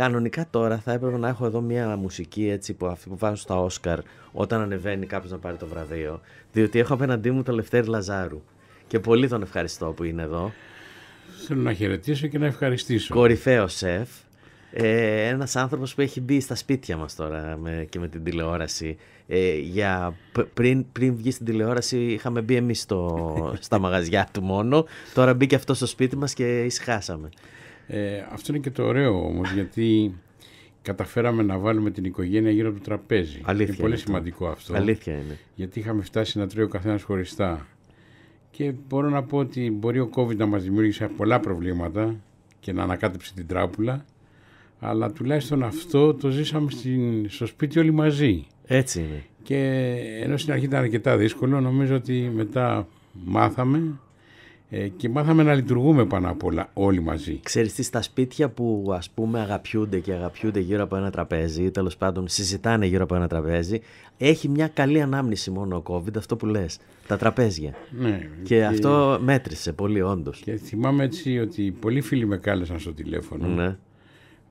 Κανονικά τώρα θα έπρεπε να έχω εδώ μια μουσική έτσι που αυτή βάζω στα Όσκαρ όταν ανεβαίνει κάποιος να πάρει το βραβείο. Διότι έχω απέναντί μου το Λευτέρη Λαζάρου. Και πολύ τον ευχαριστώ που είναι εδώ. Θέλω να χαιρετήσω και να ευχαριστήσω. Κορυφαίο σεφ. Ε, ένας άνθρωπος που έχει μπει στα σπίτια μας τώρα με, και με την τηλεόραση ε, για, πριν, πριν βγει στην τηλεόραση είχαμε μπει εμείς στα μαγαζιά του μόνο τώρα μπήκε αυτός στο σπίτι μας και ησυχάσαμε ε, αυτό είναι και το ωραίο όμως, γιατί καταφέραμε να βάλουμε την οικογένεια γύρω από το τραπέζι. Αλήθεια είναι, είναι πολύ σημαντικό αυτό. Αλήθεια είναι. Γιατί είχαμε φτάσει να τρώει ο καθένας χωριστά. Και μπορώ να πω ότι μπορεί ο COVID να μας δημιούργησε πολλά προβλήματα και να ανακάτεψε την τράπουλα, αλλά τουλάχιστον αυτό το ζήσαμε στο σπίτι όλοι μαζί. Έτσι είναι. Και ενώ στην αρχή ήταν αρκετά δύσκολο, νομίζω ότι μετά μάθαμε ε, και μάθαμε να λειτουργούμε πάνω απ' όλα όλοι μαζί. Ξέρεις τι, στα σπίτια που ας πούμε αγαπιούνται και αγαπιούνται γύρω από ένα τραπέζι ή τέλος πάντων συζητάνε γύρω από ένα τραπέζι, έχει μια καλή ανάμνηση μόνο ο COVID, αυτό που λες, τα τραπέζια. Ναι, και, αυτό μέτρησε πολύ όντως. Και θυμάμαι έτσι ότι πολλοί φίλοι με κάλεσαν στο τηλέφωνο ναι.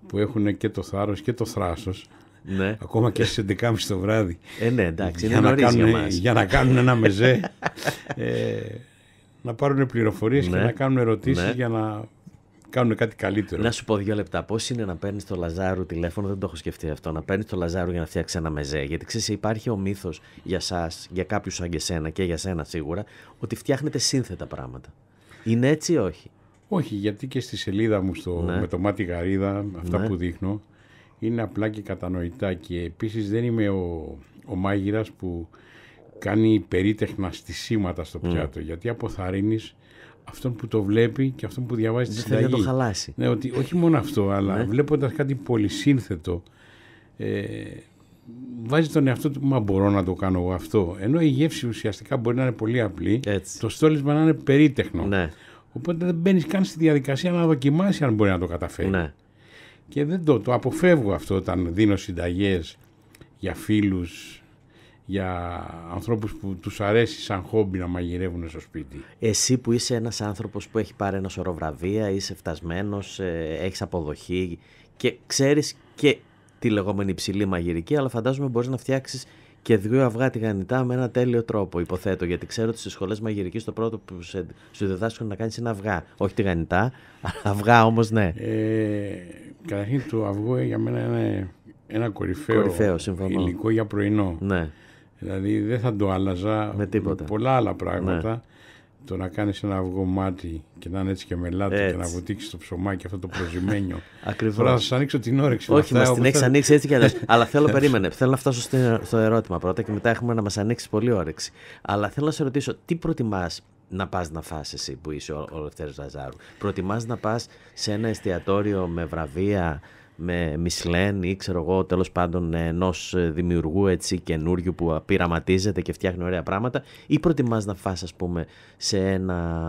που έχουν και το θάρρος και το θράσος ναι. Ακόμα και στις 11.30 το βράδυ. Ε, ναι, εντάξει, για να κάνουν, να κάνουν ένα μεζέ. ε, να πάρουν πληροφορίες και ναι, να κάνουν ερωτήσεις ναι. για να κάνουν κάτι καλύτερο. Να σου πω δύο λεπτά. Πώς είναι να παίρνεις το Λαζάρου τηλέφωνο, δεν το έχω σκεφτεί αυτό. Να παίρνεις το Λαζάρου για να φτιάξει ένα μεζέ. Γιατί ξέρεις, υπάρχει ο μύθος για εσά, για κάποιους σαν και εσένα και για σένα σίγουρα, ότι φτιάχνετε σύνθετα πράγματα. Είναι έτσι ή όχι. Όχι, γιατί και στη σελίδα μου στο, ναι. με το μάτι γαρίδα, αυτά που δείχνω, είναι απλά και κατανοητά. Και επίσης δεν είμαι ο, ο μάγειρας που κάνει περίτεχνα σήματα στο πιάτο, γιατί αποθαρρύνει αυτόν που το βλέπει και αυτόν που διαβάζει τη συνταγή. Δεν το χαλάσει. Ναι, ότι όχι μόνο αυτό, αλλά ναι. βλέποντας κάτι πολυσύνθετο, ε, βάζει τον εαυτό του, μα μπορώ να το κάνω εγώ αυτό. Ενώ η γεύση ουσιαστικά μπορεί να είναι πολύ απλή, Έτσι. το στόλισμα να είναι περίτεχνο. Ναι. Οπότε δεν μπαίνεις καν στη διαδικασία να δοκιμάσεις αν μπορεί να το καταφέρει. Ναι. Και δεν το, το αποφεύγω αυτό όταν δίνω συνταγές για φίλους για ανθρώπους που τους αρέσει σαν χόμπι να μαγειρεύουν στο σπίτι. Εσύ που είσαι ένας άνθρωπος που έχει πάρει ένα σωρό βραβεία, είσαι φτασμένος, ε, έχεις αποδοχή και ξέρεις και τη λεγόμενη υψηλή μαγειρική, αλλά φαντάζομαι μπορείς να φτιάξεις και δύο αυγά τηγανιτά με ένα τέλειο τρόπο, υποθέτω. Γιατί ξέρω ότι στι σχολές μαγειρικής το πρώτο που σου διδάσκουν να κάνεις είναι αυγά. Όχι τηγανιτά, αυγά όμως ναι. Ε, καταρχήν το αυγό για μένα είναι ένα κορυφαίο, κορυφαίο υλικό για πρωινό. Ναι. Δηλαδή δεν θα το άλλαζα με, τίποτα. με πολλά άλλα πράγματα. Ναι. Το να κάνεις ένα αυγό μάτι και να είναι έτσι και μελάτο και να βουτήξεις το ψωμάκι αυτό το προζημένιο. Ακριβώ. θα σας ανοίξω την όρεξη. Όχι, μα την έχεις ανοίξει έτσι και αλλιώς. Αλλά θέλω, περίμενε. Θέλω να φτάσω στο ερώτημα πρώτα και μετά έχουμε να μας ανοίξει πολύ όρεξη. Αλλά θέλω να σε ρωτήσω, τι προτιμάς να πας να φάσει εσύ που είσαι ο Λευτέρη Ραζάρου. Προτιμάς να πας σε ένα εστιατόριο με βραβεία με Μισλέν ή ξέρω εγώ τέλος πάντων ενός ε, δημιουργού έτσι καινούριου που πειραματίζεται και φτιάχνει ωραία πράγματα ή προτιμάς να φας ας πούμε σε ένα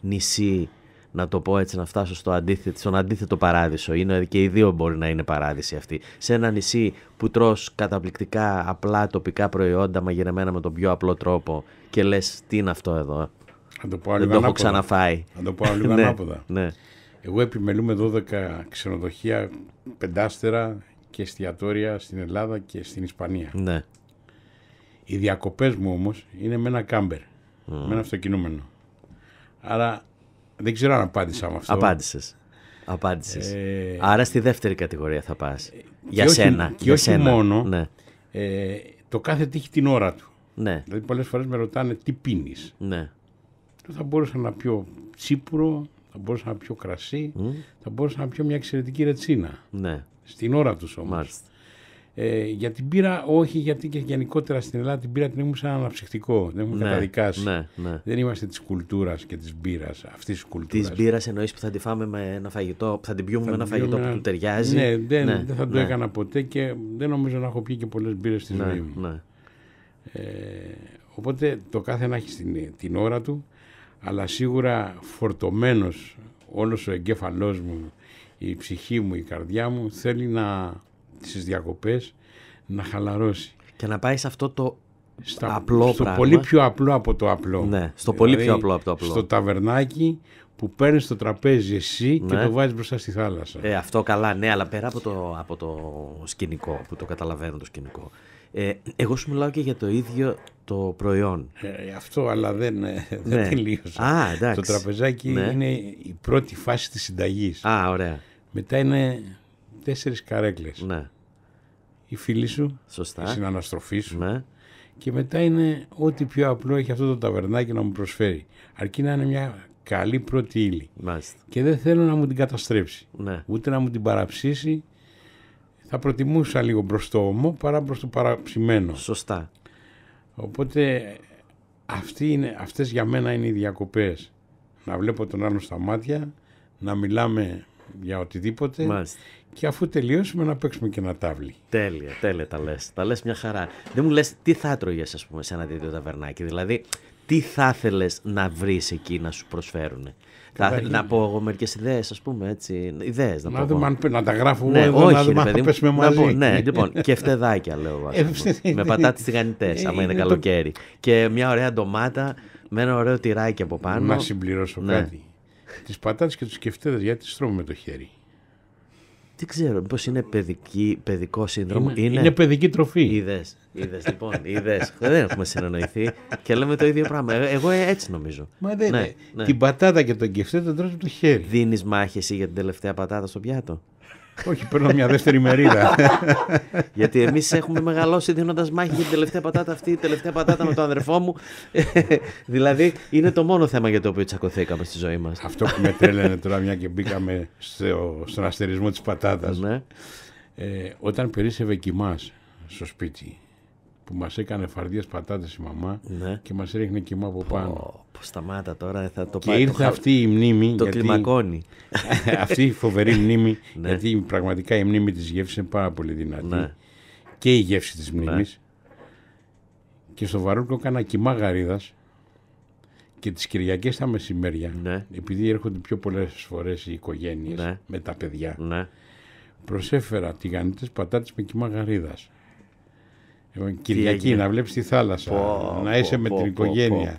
νησί να το πω έτσι, να φτάσω στο αντίθετο, στον αντίθετο παράδεισο. Είναι, και οι δύο μπορεί να είναι παράδεισοι αυτοί. Σε ένα νησί που τρως καταπληκτικά απλά τοπικά προϊόντα μαγειρεμένα με τον πιο απλό τρόπο και λες τι είναι αυτό εδώ. Ε?» να το πω Δεν το έχω ξαναφάει. Να το πω λίγο ναι, ανάποδα. ναι. Εγώ επιμελούμε 12 ξενοδοχεία, πεντάστερα και εστιατόρια στην Ελλάδα και στην Ισπανία. Ναι. Οι διακοπές μου όμως είναι με ένα κάμπερ, mm. με ένα αυτοκινούμενο. Άρα δεν ξέρω αν απάντησα με αυτό. Απάντησες. Ε, Άρα στη δεύτερη κατηγορία θα πας. Ε, για και σένα. Και για όχι σένα. μόνο. Ναι. Ε, το κάθε τι έχει την ώρα του. Ναι. Δηλαδή πολλές φορές με ρωτάνε τι πίνεις. Ναι. Θα μπορούσα να πιω τσίπουρο, θα μπορούσα να πιω κρασί, mm. θα μπορούσα να πιω μια εξαιρετική ρετσίνα. Ναι. Στην ώρα τους όμως. Ε, για την πύρα, όχι, γιατί και γενικότερα στην Ελλάδα την πείρα την έχουμε σαν αναψυχτικό Δεν έχουμε ναι, καταδικάσει. Ναι, ναι. Δεν είμαστε της κουλτούρας και της μπύρας, αυτής της κουλτούρας. Της μπύρας εννοείς που θα τη φάμε με ένα φαγητό, θα την πιούμε με ένα φαγητό ένα... που του ταιριάζει. Ναι, ναι, δεν, θα το έκανα ποτέ και δεν νομίζω να έχω πιει και πολλές μπύρες στη ζωή μου. Ε, οπότε το κάθε να έχει την, την ώρα του αλλά σίγουρα φορτωμένος όλος ο εγκέφαλός μου, η ψυχή μου, η καρδιά μου θέλει να στις διακοπές να χαλαρώσει. Και να πάει σε αυτό το Στα, απλό στο πολύ πιο απλό από το απλό. Ναι, στο πολύ δηλαδή, πιο απλό από το απλό. Στο ταβερνάκι που παίρνεις το τραπέζι εσύ και ναι. το βάζεις μπροστά στη θάλασσα. Ε, αυτό καλά, ναι, αλλά πέρα από το, από το σκηνικό, που το καταλαβαίνω το σκηνικό. Ε, εγώ σου μιλάω και για το ίδιο το προϊόν. Ε, αυτό αλλά δεν, ε, δεν ναι. τελείωσα. Α, Το τραπεζάκι ναι. είναι η πρώτη φάση της συνταγής. Α, ωραία. Μετά είναι τέσσερις καρέκλες. Ναι. Η φίλη σου, Σωστά. η συναναστροφή σου. Ναι. Και μετά είναι ό,τι πιο απλό έχει αυτό το ταβερνάκι να μου προσφέρει. Αρκεί να είναι μια καλή πρώτη ύλη. Και δεν θέλω να μου την καταστρέψει. Ναι. Ούτε να μου την παραψήσει, θα προτιμούσα λίγο προς το όμο παρά προς το παραψημένο. Σωστά. Οπότε αυτή είναι, αυτές για μένα είναι οι διακοπές. Να βλέπω τον άλλον στα μάτια, να μιλάμε για οτιδήποτε Μάλιστα. και αφού τελειώσουμε να παίξουμε και ένα τάβλι. Τέλεια, τέλεια τα λες. Τα λες μια χαρά. Δεν μου λες τι θα τρώγες ας πούμε σε ένα τέτοιο ταβερνάκι. Δηλαδή τι θα ήθελε να βρεις εκεί να σου προσφέρουνε. Θα ήθελα να ναι. πω εγώ μερικές ιδέες, ας πούμε έτσι. ιδέες. να, Δούμε, να τα γράφουμε ναι, εδώ, όχι, να δούμε αν πέσουμε μαζί. Να ναι, λοιπόν, και φτεδάκια λέω. Ε, με πατάτες τηγανιτές, άμα είναι καλοκαίρι. Και μια ωραία ντομάτα με ένα ωραίο τυράκι από πάνω. Να συμπληρώσω ναι. κάτι. Τις πατάτες και του κεφτέδες, γιατί τι τρώμε με το χέρι. Δεν ξέρω, μήπως είναι παιδική, παιδικό σύνδρομο. Είναι, είναι... παιδική τροφή. Είδες. λοιπόν. Είδες. δεν έχουμε συνεννοηθεί και λέμε το ίδιο πράγμα. Ε, εγώ ε, έτσι νομίζω. Μα δεν ναι, ναι, Την πατάτα και τον κεφτέ τον τρώσει το χέρι. Δίνεις μάχε για την τελευταία πατάτα στο πιάτο. Όχι, παίρνω μια δεύτερη μερίδα. Γιατί εμείς έχουμε μεγαλώσει δίνοντας μάχη για την τελευταία πατάτα αυτή, η τελευταία πατάτα με τον αδερφό μου. δηλαδή είναι το μόνο θέμα για το οποίο τσακωθήκαμε στη ζωή μας. Αυτό που με τρέλαινε τώρα, μια και μπήκαμε στο, στον αστερισμό της πατάτας. Ναι. Ε, όταν περίσευε κοιμά στο σπίτι που μας έκανε φαρδιέ πατάτες η μαμά ναι. και μας ρίχνε κοιμά από πάνω. Πω, σταμάτα τώρα, θα το Και ήρθε αυτή η μνήμη. Το γιατί... κλιμακώνει. αυτή η φοβερή μνήμη, ναι. γιατί πραγματικά η μνήμη της γεύσης είναι πάρα πολύ δυνατή. Ναι. Και η γεύση της μνήμης. Ναι. Και στο Βαρούκο έκανα κοιμά γαρίδας και τις Κυριακές τα μεσημέρια, επειδή έρχονται πιο πολλές φορές οι οικογένειες με τα παιδιά, προσέφερα τηγανιτέ πατάτες με κοιμά γαρίδας Λοιπόν, Κυριακή, να βλέπεις τη θάλασσα, να είσαι με την οικογένεια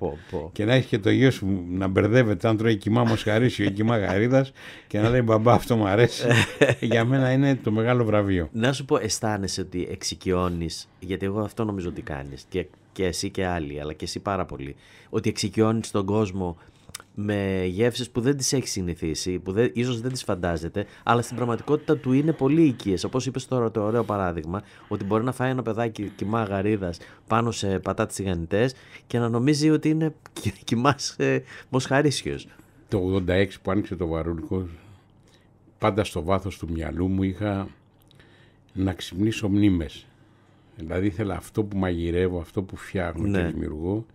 και να έχει και το γιο σου να μπερδεύεται. Αν τρώει κοιμά Μοσχαρίσιο ή κοιμά Γαρίδας και να λέει μπαμπά, αυτό μου αρέσει. Για μένα είναι το μεγάλο βραβείο. Να σου πω, αισθάνεσαι ότι εξοικειώνεις, γιατί εγώ αυτό νομίζω ότι κάνεις και, και εσύ και άλλοι, αλλά και εσύ πάρα πολύ, ότι εξοικειώνεις τον κόσμο με γεύσεις που δεν τις έχει συνηθίσει, που δεν, ίσως δεν τις φαντάζεται, αλλά στην πραγματικότητα του είναι πολύ οικίες. Όπως είπες τώρα το ωραίο παράδειγμα, ότι μπορεί να φάει ένα παιδάκι κοιμά γαρίδας πάνω σε πατάτες σιγανιτές και να νομίζει ότι είναι κοιμάς ε, μοσχαρίσιος. Το 86 που άνοιξε το βαρούλικο, πάντα στο βάθος του μυαλού μου είχα να ξυπνήσω μνήμες. Δηλαδή ήθελα αυτό που μαγειρεύω, αυτό που φτιάχνω και ναι. δημιουργώ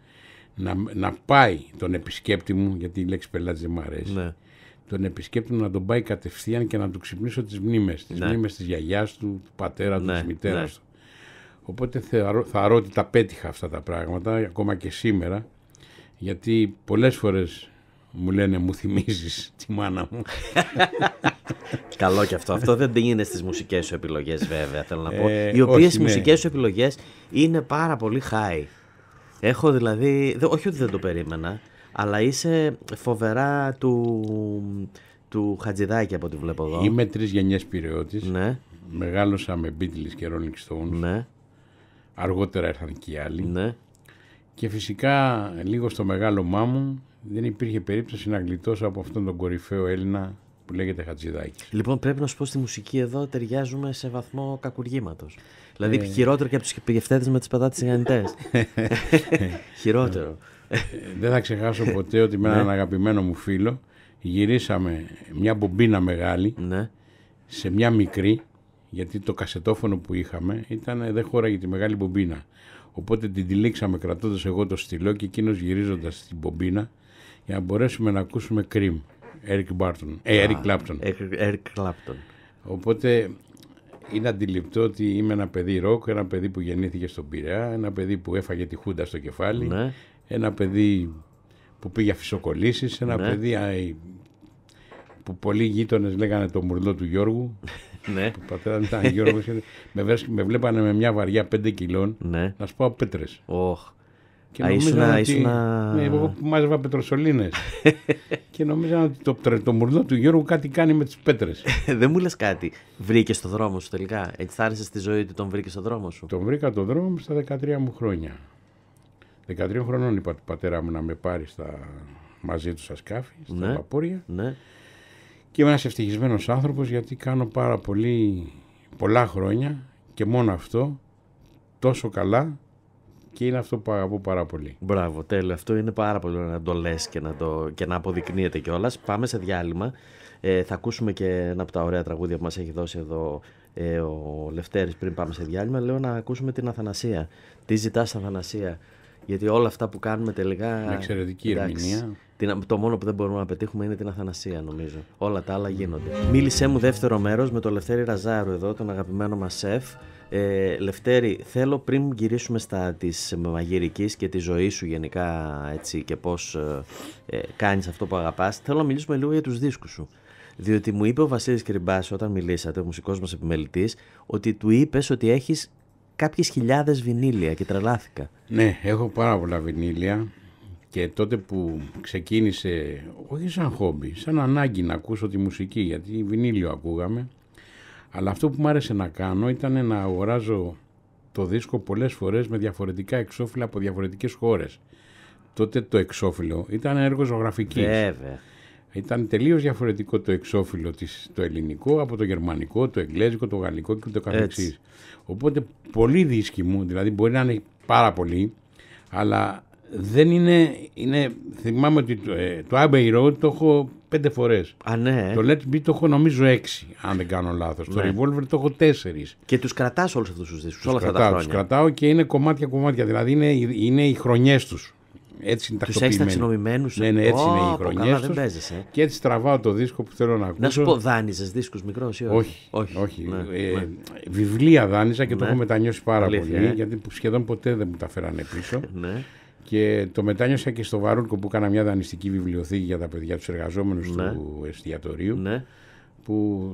να, να πάει τον επισκέπτη μου, γιατί η λέξη πελάτης δεν μου αρέσει, ναι. τον επισκέπτη μου να τον πάει κατευθείαν και να του ξυπνήσω τις μνήμες, τις ναι. μνήμες της γιαγιάς του, του πατέρα του, μητέρα ναι, μητέρας ναι. του. Οπότε θα θα ότι τα πέτυχα αυτά τα πράγματα, ακόμα και σήμερα, γιατί πολλές φορές μου λένε μου θυμίζεις τη μάνα μου. Καλό και αυτό. Αυτό δεν είναι στις μουσικές σου επιλογές, βέβαια θέλω να πω. Ε, Οι οποίες μουσικές σου επιλογές είναι πάρα πολύ high. Έχω δηλαδή, όχι ότι δεν το περίμενα, αλλά είσαι φοβερά του, του Χατζηδάκη από ό,τι βλέπω εδώ. Είμαι τρεις γενιές πυραιώτης. Ναι. Μεγάλωσα με Beatles και Rolling Stones. Ναι. Αργότερα ήρθαν και οι άλλοι. Ναι. Και φυσικά λίγο στο μεγάλο μάμου, δεν υπήρχε περίπτωση να γλιτώσω από αυτόν τον κορυφαίο Έλληνα που λέγεται Χατζηδάκης. Λοιπόν, πρέπει να σου πω στη μουσική εδώ ταιριάζουμε σε βαθμό κακουργήματος. Δηλαδή, ε. χειρότερο και από τους πηγευτές με τις πατάτες Ιγανιτέ. Ε. χειρότερο. Ε, δεν θα ξεχάσω ποτέ ότι με ναι. έναν αγαπημένο μου φίλο γυρίσαμε μια μπομπίνα μεγάλη ναι. σε μια μικρή γιατί το κασετόφωνο που είχαμε ήταν, δεν χώραγε τη μεγάλη μπομπίνα. Οπότε την τυλίξαμε κρατώντας εγώ το στυλό και εκείνος γυρίζοντας την μπομπίνα για να μπορέσουμε να ακούσουμε κρίμ. Eric Barton. Ε, Eric Clapton. Eric Clapton. Οπότε είναι αντιληπτό ότι είμαι ένα παιδί ροκ, ένα παιδί που γεννήθηκε στον Πειραιά, ένα παιδί που έφαγε τη χούντα στο κεφάλι, ναι. ένα παιδί που πήγε αφισοκολλήσει, ένα ναι. παιδί που πολλοί γείτονες λέγανε το μουρλό του Γιώργου. Ναι. Ο πατέρα ήταν Γιώργος. με, με βλέπανε με μια βαριά 5 κιλών. Ναι. Να σου πω πέτρε. Α, ήσουν, ότι... Ναι, εγώ που μάζευα πετροσολίνες. και νομίζω ότι το, το του Γιώργου κάτι κάνει με τις πέτρες. Δεν μου λες κάτι. Βρήκε το δρόμο σου τελικά. Έτσι θα τη ζωή του, τον βρήκε το δρόμο σου. Τον βρήκα το δρόμο μου στα 13 μου χρόνια. 13 χρονών είπα του πατέρα μου να με πάρει στα... μαζί του στα σκάφη, στα ναι, Ναι. Και είμαι ένας ευτυχισμένος άνθρωπος γιατί κάνω πάρα πολύ, πολλά χρόνια και μόνο αυτό τόσο καλά και είναι αυτό που αγαπώ πάρα πολύ. Μπράβο, τέλειο. Αυτό είναι πάρα πολύ να το λες και, να το... και να αποδεικνύεται κιόλας. Πάμε σε διάλειμμα. Ε, θα ακούσουμε και ένα από τα ωραία τραγούδια που μας έχει δώσει εδώ ε, ο Λευτέρης πριν πάμε σε διάλειμμα. Λέω να ακούσουμε την Αθανασία. Τι ζητάς, Αθανασία. Γιατί όλα αυτά που κάνουμε τελικά. Με εξαιρετική ερμηνεία. Την, το μόνο που δεν μπορούμε να πετύχουμε είναι την αθανασία, νομίζω. Όλα τα άλλα γίνονται. Μίλησέ μου δεύτερο μέρος με τον Λευτέρη Ραζάρου εδώ, τον αγαπημένο μας σεφ. Ε, Λευτέρη, θέλω πριν γυρίσουμε στα της μαγειρικής και τη ζωή σου γενικά έτσι και πώς ε, ε κάνεις αυτό που αγαπάς, θέλω να μιλήσουμε λίγο για τους δίσκους σου. Διότι μου είπε ο Βασίλης Κρυμπάς όταν μιλήσατε, ο μουσικός μας επιμελητής, ότι του είπες ότι έχεις κάποιες χιλιάδες βινίλια και τρελάθηκα. Ναι, έχω πάρα πολλά βινίλια και τότε που ξεκίνησε, όχι σαν χόμπι, σαν ανάγκη να ακούσω τη μουσική, γιατί βινίλιο ακούγαμε, αλλά αυτό που μου άρεσε να κάνω ήταν να αγοράζω το δίσκο πολλές φορές με διαφορετικά εξώφυλλα από διαφορετικές χώρες. Τότε το εξώφυλλο ήταν έργο ζωγραφικής. Βέβαια. Ήταν τελείως διαφορετικό το εξώφυλλο της, το ελληνικό από το γερμανικό, το εγγλέζικο, το γαλλικό και το καθεξής. Οπότε πολλοί δίσκοι μου, δηλαδή μπορεί να είναι πάρα πολύ, αλλά δεν είναι, είναι θυμάμαι ότι το, ε, το Abbey Road το έχω πέντε φορές. Α, ναι. Το Let's Be το έχω νομίζω έξι, αν δεν κάνω λάθος. Το ναι. Revolver το έχω τέσσερις. Και τους κρατάς όλους αυτούς τους δίσκους, όλα τα Τους κρατάω και είναι κομμάτια κομμάτια, δηλαδή είναι, είναι οι χρονιές τους έτσι είναι τακτοποιημένοι. Τους έχεις ταξινομημένους. Ναι, ναι ε, έτσι είναι οι χρονιές ε. Και έτσι τραβάω το δίσκο που θέλω να ακούσω. Να σου πω, δάνειζες δίσκους μικρός ή όχι. Όχι, όχι. Ναι, ε, ναι. Βιβλία δάνειζα και το έχω μετανιώσει πάρα Αλήθεια, πολύ, ε. γιατί σχεδόν ποτέ δεν μου τα φέρανε πίσω. ναι. Και το μετάνιωσα και στο Βαρούλκο που έκανα μια δανειστική βιβλιοθήκη για τα παιδιά τους εργαζόμενους του εστιατορίου. Που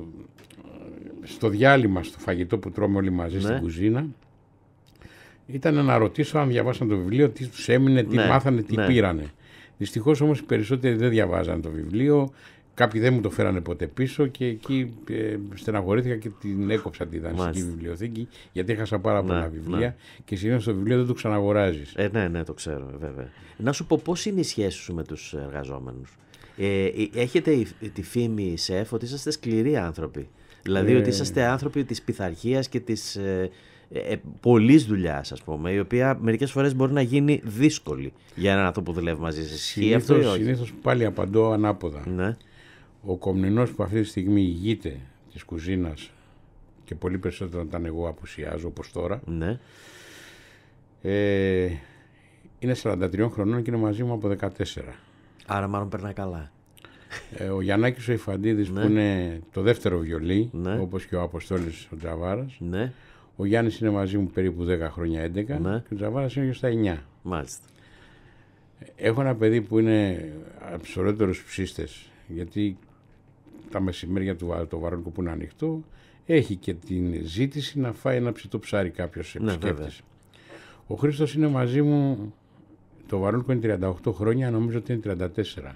στο διάλειμμα, στο φαγητό που τρώμε όλοι μαζί στην κουζίνα, ήταν να ρωτήσω αν διαβάσαν το βιβλίο, τι τους έμεινε, τι ναι, μάθανε, τι ναι. πήρανε. Δυστυχώς όμως οι περισσότεροι δεν διαβάζαν το βιβλίο. Κάποιοι δεν μου το φέρανε ποτέ πίσω και εκεί ε, στεναχωρήθηκα και την έκοψα τη δανειστική βιβλιοθήκη γιατί έχασα πάρα ναι, πολλά ναι. βιβλία και συνήθως το βιβλίο δεν το ξαναγοράζεις. Ε, ναι, ναι, το ξέρω, ε, βέβαια. Να σου πω πώς είναι η σχέση σου με τους εργαζόμενους. Ε, ε, έχετε τη φήμη, Σεφ, ότι είσαστε σκληροί άνθρωποι. Δηλαδή ότι ε. είσαστε άνθρωποι της πειθαρχίας και της ε, ε πολλής δουλειάς, ας πούμε, η οποία μερικές φορές μπορεί να γίνει δύσκολη για έναν άνθρωπο που δουλεύει μαζί σα. αυτό Συνήθω πάλι απαντώ ανάποδα. Ναι. Ο κομμουνινός που αυτή τη στιγμή ηγείται της κουζίνας και πολύ περισσότερο όταν εγώ απουσιάζω όπως τώρα. Ναι. Ε, είναι 43 χρονών και είναι μαζί μου από 14. Άρα μάλλον περνάει καλά. Ε, ο Γιαννάκης ο Ιφαντίδης ναι. που είναι το δεύτερο βιολί, ναι. όπως και ο Αποστόλης ο Τζαβάρας, ναι. Ο Γιάννης είναι μαζί μου περίπου 10 χρόνια, 11. Ναι. Και ο Τζαβάρας είναι στα 9. Μάλιστα. Έχω ένα παιδί που είναι από τους Γιατί τα μεσημέρια του το που είναι ανοιχτό έχει και την ζήτηση να φάει ένα ψητό ψάρι κάποιος σε Ναι, ο Χρήστος είναι μαζί μου. Το βαρόνικο είναι 38 χρόνια, νομίζω ότι είναι 34.